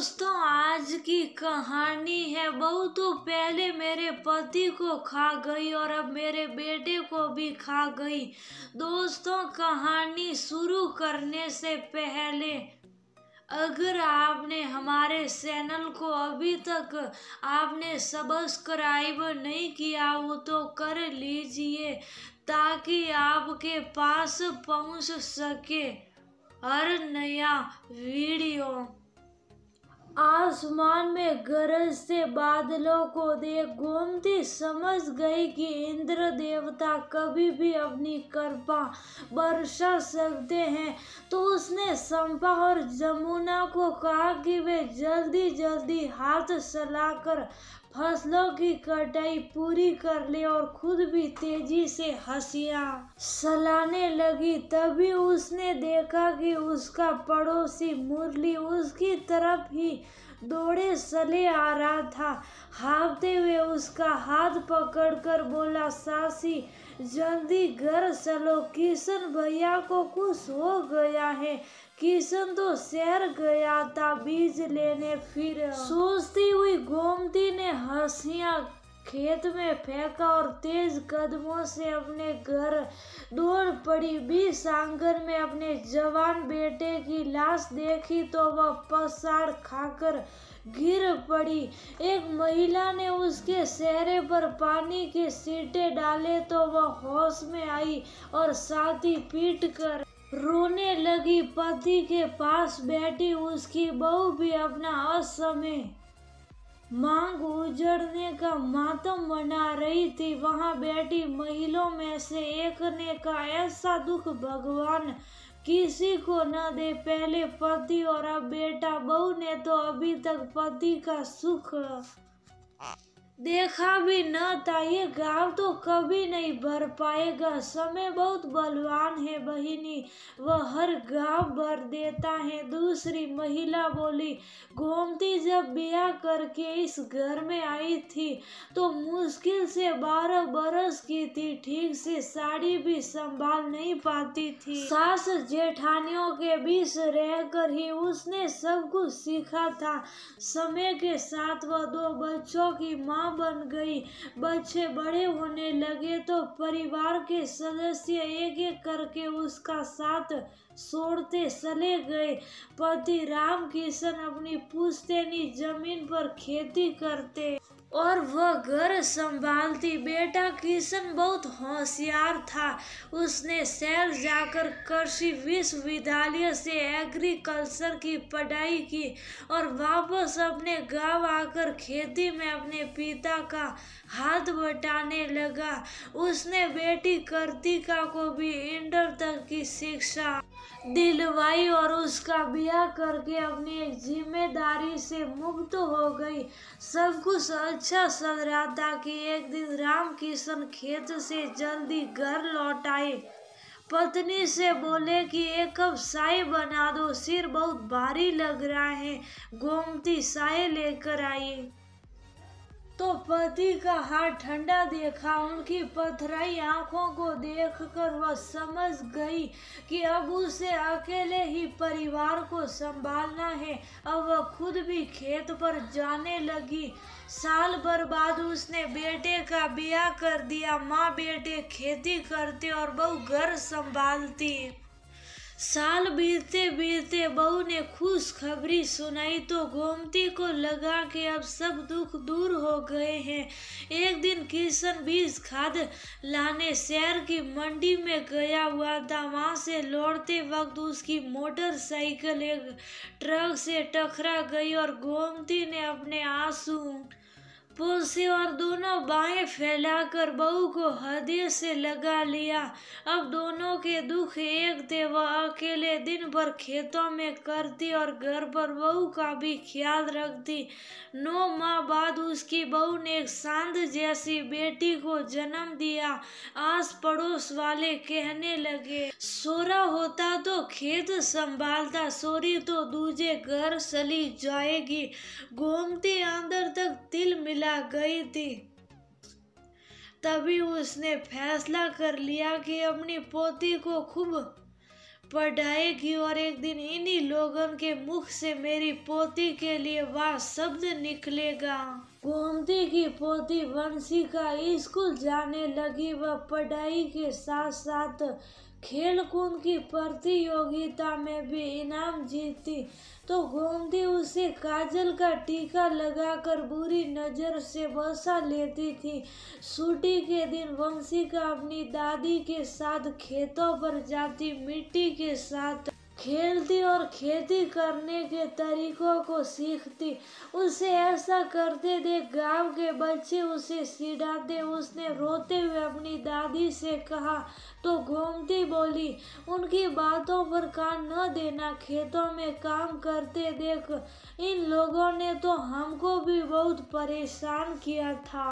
दोस्तों आज की कहानी है बहू तो पहले मेरे पति को खा गई और अब मेरे बेटे को भी खा गई दोस्तों कहानी शुरू करने से पहले अगर आपने हमारे चैनल को अभी तक आपने सब्सक्राइब नहीं किया वो तो कर लीजिए ताकि आपके पास पहुंच सके हर नया वीडियो आसमान में गरजते बादलों को देख गोमती समझ गई कि इंद्र देवता कभी भी अपनी कृपा बरसा सकते हैं तो उसने संपा और जमुना को कहा कि वे जल्दी जल्दी हाथ सलाकर फसलों की कटाई पूरी कर ले और खुद भी तेजी से हसिया सलाने लगी तभी उसने देखा कि उसका पड़ोसी मुरली उसकी तरफ ही दौड़े चले आ रहा था हाँपते हुए उसका हाथ पकड़कर बोला सासी जल्दी घर चलो किशन भैया को कुछ हो गया है किशन तो शहर गया था बीज लेने फिर हाँ। सोचती हुई गोमती ने हंसियाँ खेत में फेंका और तेज कदमों से अपने घर दौड़ पड़ी बीस आंगन में अपने जवान बेटे की लाश देखी तो वह पसाड़ खाकर गिर पड़ी एक महिला ने उसके चेहरे पर पानी के सीटे डाले तो वह होश में आई और साथी पीट कर रोने लगी पति के पास बैठी उसकी बहू भी अपना असमय मांग उजड़ने का मातम बना रही थी वहां बैठी महिलों में से एक ने कहा ऐसा दुख भगवान किसी को न दे पहले पति और अब बेटा बहू ने तो अभी तक पति का सुख देखा भी न था ये गांव तो कभी नहीं भर पाएगा समय बहुत बलवान है बहिनी वह हर गांव भर देता है दूसरी महिला बोली गोमती जब ब्याह करके इस घर में आई थी तो मुश्किल से बारह बरस की थी ठीक से साड़ी भी संभाल नहीं पाती थी सास जेठानियों के बीच रहकर ही उसने सब कुछ सीखा था समय के साथ वह दो बच्चों की माँ माँ बन गई बच्चे बड़े होने लगे तो परिवार के सदस्य एक एक करके उसका साथ छोड़ते चले गए पति राम किशन अपनी पुश्तैनी जमीन पर खेती करते और वह घर संभालती बेटा किशन बहुत होशियार था उसने शहर जाकर कृषि विश्वविद्यालय से एग्रीकल्चर की पढ़ाई की और वापस अपने गांव आकर खेती में अपने पिता का हाथ बटाने लगा उसने बेटी कर्तिका को भी इंटर तक की शिक्षा दिलवाई और उसका ब्याह करके अपनी एक जिम्मेदारी से मुक्त हो गई सब कुछ अच्छा चल रहा था कि एक दिन राम किशन खेत से जल्दी घर लौट आए पत्नी से बोले कि एक कप साय बना दो सिर बहुत भारी लग रहा है गोमती साय लेकर आई तो पति का हाथ ठंडा देखा उनकी पथराई आंखों को देखकर वह समझ गई कि अब उसे अकेले ही परिवार को संभालना है अब वह खुद भी खेत पर जाने लगी साल भर बाद उसने बेटे का ब्याह कर दिया माँ बेटे खेती करते और बहू घर संभालती साल बीतते बीतते बहू ने खुश खबरी सुनाई तो गोमती को लगा कि अब सब दुख दूर हो गए हैं एक दिन किशन बीज खाद लाने शहर की मंडी में गया हुआ था वहाँ से लौटते वक्त उसकी मोटरसाइकिल एक ट्रक से टकरा गई और गोमती ने अपने आंसू पुल से और दोनों बाहें फैलाकर बहू को हृदय से लगा लिया अब दोनों के दुख एक थे वह अकेले दिन भर खेतों में करती और घर पर बहू का भी ख्याल रखती नौ माह बाद उसकी बहू ने एक सांध जैसी बेटी को जन्म दिया आस पड़ोस वाले कहने लगे सोरा होता तो खेत संभालता सोरी तो दूजे घर चली जाएगी घूमते अंदर तक तिल मिला आ गई थी तभी उसने फैसला कर लिया कि अपनी पोती को खूब पढ़ाएगी और एक दिन इन्हीं लोगों के मुख से मेरी पोती के लिए वह शब्द निकलेगा गोमती की पोती वंशी का स्कूल जाने लगी व पढ़ाई के साथ साथ खेल कूद की प्रतियोगिता में भी इनाम जीती तो गोमती उसे काजल का टीका लगाकर बुरी नज़र से बसा लेती थी छुट्टी के दिन वंशिका अपनी दादी के साथ खेतों पर जाती मिट्टी के साथ खेलती और खेती करने के तरीकों को सीखती उसे ऐसा करते देख गांव के बच्चे उसे सीढ़ाते उसने रोते हुए अपनी दादी से कहा तो घूमती बोली उनकी बातों पर कान न देना खेतों में काम करते देख इन लोगों ने तो हमको भी बहुत परेशान किया था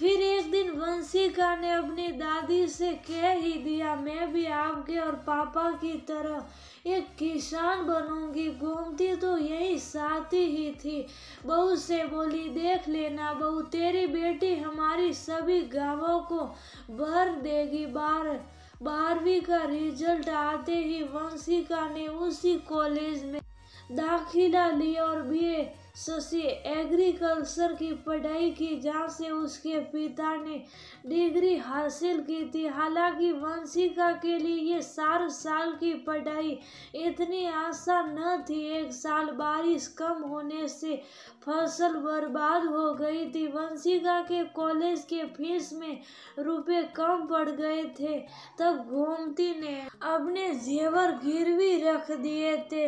फिर एक दिन वंशिका ने अपनी दादी से कह ही दिया मैं भी आपके और पापा की तरह एक किसान बनूंगी गोमती तो यही साथी ही थी बहू से बोली देख लेना बहू तेरी बेटी हमारी सभी गांवों को भर देगी बार बारहवीं का रिजल्ट आते ही वंशिका ने उसी कॉलेज में दाखिला लिया और बीए शशि एग्रीकल्चर की पढ़ाई की जहाँ से उसके पिता ने डिग्री हासिल की थी हालांकि वंशिका के लिए ये चार साल की पढ़ाई इतनी आसान न थी एक साल बारिश कम होने से फसल बर्बाद हो गई थी वंशिका के कॉलेज के फीस में रुपए कम पड़ गए थे तब गोमती ने अपने जेवर गिरवी रख दिए थे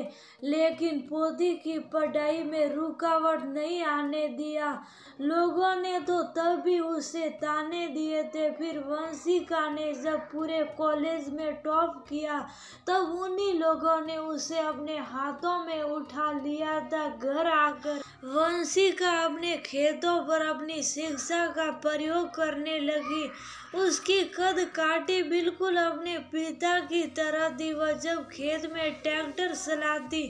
लेकिन पोती की पढ़ाई में रुक रुकावट नहीं आने दिया लोगों ने तो तब भी उसे ताने दिए थे फिर वंशिका ने जब पूरे कॉलेज में टॉप किया तब उन्हीं लोगों ने उसे अपने हाथों में उठा लिया था घर आकर वंशिका अपने खेतों पर अपनी शिक्षा का प्रयोग करने लगी उसकी कद काटी बिल्कुल अपने पिता की तरह थी वह जब खेत में ट्रैक्टर चलाती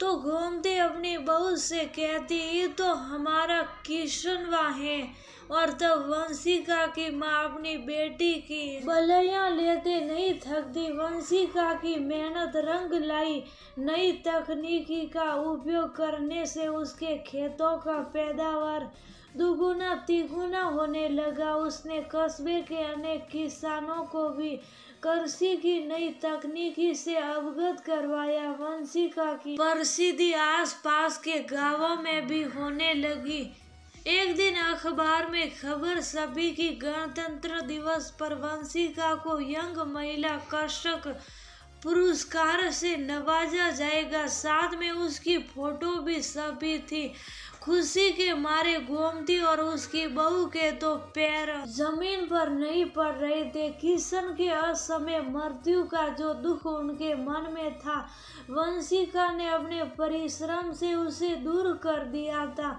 तो घूमती अपनी बहू से कहती ये तो हमारा किशनवा है और तब वंशिका की माँ अपनी बेटी की बलैया लेते नहीं थकती वंशिका की मेहनत रंग लाई नई तकनीकी का उपयोग करने से उसके खेतों का पैदावार दुगुना तिगुना होने लगा उसने कस्बे के अनेक किसानों को भी कृषि की नई तकनीकी से अवगत करवाया वंशिका की प्रसिद्धि पास के गांवों में भी होने लगी एक दिन अखबार में खबर सभी की गणतंत्र दिवस पर वंशिका को यंग महिला कर्षक पुरस्कार से नवाजा जाएगा साथ में उसकी फोटो भी सभी थी खुशी के मारे गोमती और उसकी बहू के तो पैर जमीन पर नहीं पड़ रहे थे किशन के असमय मृत्यु का जो दुख उनके मन में था वंशिका ने अपने परिश्रम से उसे दूर कर दिया था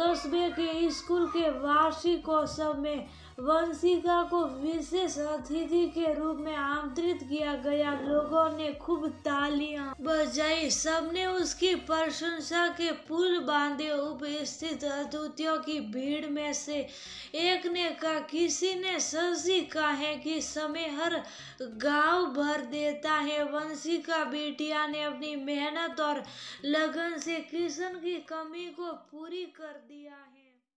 कस्बे के स्कूल के वार्षिकोत्सव में वंशिका को विशेष अतिथि के रूप में आमंत्रित किया गया लोगों ने खूब तालियां बजाई सबने उसकी प्रशंसा के पुल बांधे उप स्थित अद्वितियों की भीड़ में से एक ने कहा किसी ने सजी कहा है कि समय हर गांव भर देता है वंशी का बेटिया ने अपनी मेहनत और लगन से कृष्ण की कमी को पूरी कर दिया है